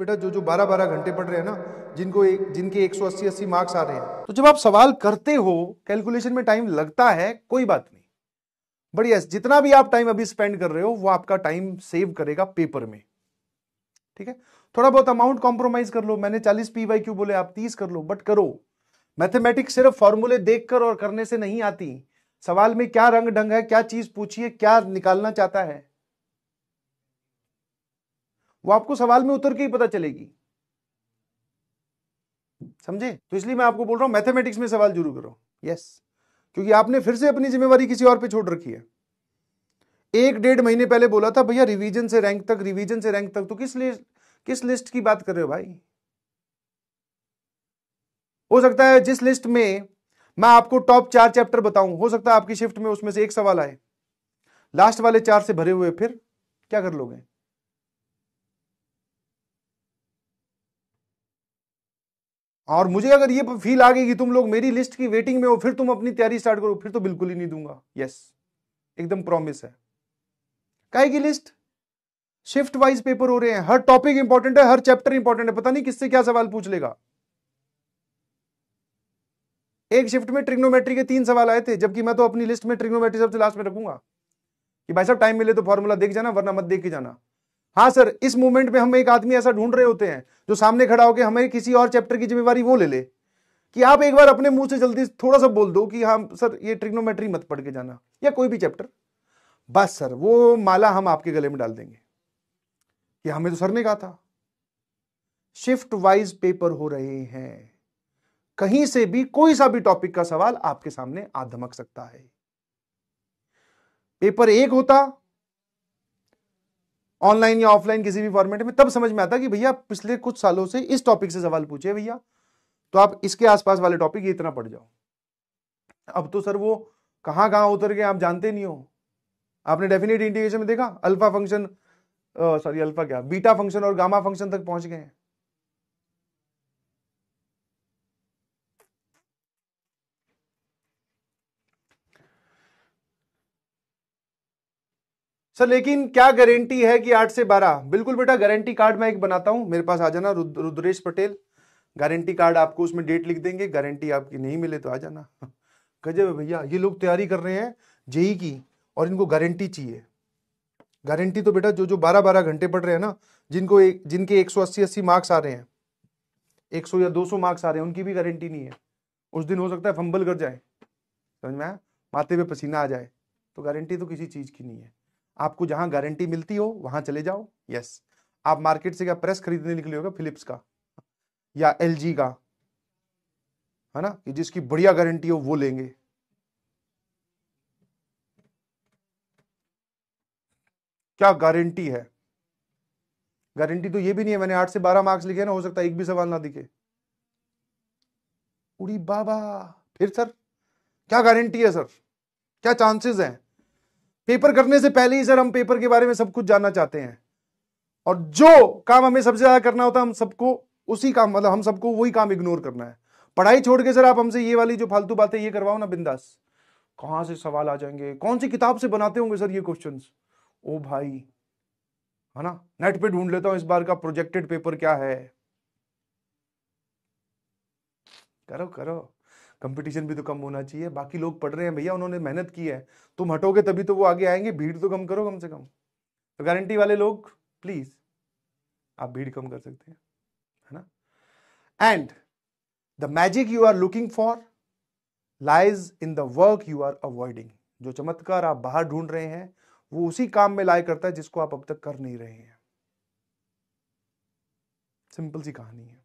बेटा जो जो 12 12 घंटे पढ़ रहे हैं ना जिनको एक जिनके 180 80 मार्क्स आ रहे हैं तो जब आप सवाल करते हो कैलकुलेशन में टाइम लगता है कोई बात नहीं बट यस जितना भी आप टाइम अभी स्पेंड कर रहे हो वो आपका टाइम सेव करेगा पेपर में ठीक है थोड़ा बहुत अमाउंट कॉम्प्रोमाइज कर लो मैंने 40 पी वाई क्यू बोले आप 30 कर लो बट करो मैथमेटिक्स सिर्फ फॉर्मूले देखकर और करने से नहीं आती सवाल में क्या रंग ढंग है क्या चीज पूछिए क्या निकालना चाहता है वो आपको सवाल में उतर के ही पता चलेगी समझे तो इसलिए मैं आपको बोल रहा हूं मैथमेटिक्स में सवाल जरूर करो यस क्योंकि आपने फिर से अपनी जिम्मेवारी किसी और पे छोड़ रखी है एक डेढ़ महीने पहले बोला था भैया रिवीजन से रैंक तक रिवीजन से रैंक तक तो किस लिस्ट किस लिस्ट की बात कर रहे हो भाई हो सकता है जिस लिस्ट में मैं आपको टॉप चार चैप्टर बताऊं हो सकता है आपकी शिफ्ट में उसमें से एक सवाल आए लास्ट वाले चार से भरे हुए फिर क्या कर लोगे और मुझे अगर ये फील आ गई कि तुम लोग मेरी लिस्ट की वेटिंग में हो फिर तुम अपनी तैयारी स्टार्ट करो फिर तो बिल्कुल ही नहीं दूंगा यस एकदम प्रॉमिस है काहे की लिस्ट शिफ्ट वाइज पेपर हो रहे हैं हर टॉपिक इंपॉर्टेंट है हर चैप्टर इंपॉर्टेंट है पता नहीं किससे क्या सवाल पूछ लेगा एक शिफ्ट में ट्रिग्नोमेट्री के तीन सवाल आए थे जबकि मैं तो अपनी लिस्ट में ट्रिग्नोमेट्री सबसे लास्ट में रखूंगा कि भाई साहब टाइम मिले तो फॉर्मूला देख जाना वरना मत देख के जाना हाँ सर इस मूवमेंट में हम एक आदमी ऐसा ढूंढ रहे होते हैं जो सामने खड़ा होकर हमें किसी और चैप्टर की जिम्मेवारी वो ले ले कि आप एक बार अपने मुंह से जल्दी थोड़ा सा बोल दो कि हाँ सर ये ट्रिग्नोमेट्री मत पढ़ के जाना या कोई भी चैप्टर बस सर वो माला हम आपके गले में डाल देंगे कि हमें तो सर ने कहा था शिफ्ट वाइज पेपर हो रहे हैं कहीं से भी कोई सा भी टॉपिक का सवाल आपके सामने आ धमक सकता है पेपर एक होता ऑनलाइन या ऑफलाइन किसी भी फॉर्मेट में तब समझ में आता कि भैया पिछले कुछ सालों से इस टॉपिक से सवाल पूछे भैया तो आप इसके आसपास वाले टॉपिक इतना पढ़ जाओ अब तो सर वो कहां कहां उतर गए आप जानते नहीं हो आपने डेफिनेट इंटीग्रेशन में देखा अल्फा फंक्शन सॉरी अल्फा क्या बीटा फंक्शन और गामा फंक्शन तक पहुंच गए हैं सर लेकिन क्या गारंटी है कि आठ से बारह बिल्कुल बेटा गारंटी कार्ड मैं एक बनाता हूं मेरे पास आ जाना रुद, रुद्रेश पटेल गारंटी कार्ड आपको उसमें डेट लिख देंगे गारंटी आपकी नहीं मिले तो आ जाना गजब है भैया ये लोग तैयारी कर रहे हैं जेई की और इनको गारंटी चाहिए गारंटी तो बेटा जो जो बारह बारह घंटे पढ़ रहे हैं ना जिनको एक जिनके एक सौ अस्सी अस्सी मार्क्स आ रहे हैं एक सौ या दो सौ मार्क्स आ रहे हैं उनकी भी गारंटी नहीं है उस दिन हो सकता है फंबल कर जाए समझ में आया माथे पे पसीना आ जाए तो गारंटी तो किसी चीज़ की नहीं है आपको जहां गारंटी मिलती हो वहां चले जाओ यस आप मार्केट से क्या प्रेस खरीदने निकले होगा फिलिप्स का या एल का है ना कि जिसकी बढ़िया गारंटी हो वो लेंगे क्या गारंटी है गारंटी तो ये भी नहीं है मैंने आठ से बारह मार्क्स लिखे ना हो सकता है एक भी सवाल ना दिखे उड़ी बाबा फिर सर क्या गारंटी है सर क्या चांसेस हैं पेपर करने से पहले ही सर हम पेपर के बारे में सब कुछ जानना चाहते हैं और जो काम हमें सबसे ज्यादा करना होता है हम सबको उसी काम मतलब हम सबको वही काम इग्नोर करना है पढ़ाई छोड़ के सर आप हमसे ये वाली जो फालतू बातें ये करवाओ ना बिंदास कहां से सवाल आ जाएंगे कौन सी किताब से बनाते होंगे सर ये क्वेश्चन ओ भाई है ना नेट पे ढूंढ लेता हूं इस बार का प्रोजेक्टेड पेपर क्या है करो करो कंपटीशन भी तो कम होना चाहिए बाकी लोग पढ़ रहे हैं भैया उन्होंने मेहनत की है तुम हटोगे तभी तो वो आगे आएंगे भीड़ तो कम करो कम से कम तो गारंटी वाले लोग प्लीज आप भीड़ कम कर सकते हैं है ना and the magic you are looking for lies in the work you are avoiding जो चमत्कार आप बाहर ढूंढ रहे हैं वो उसी काम में लाए करता है जिसको आप अब तक कर नहीं रहे हैं सिंपल सी कहानी है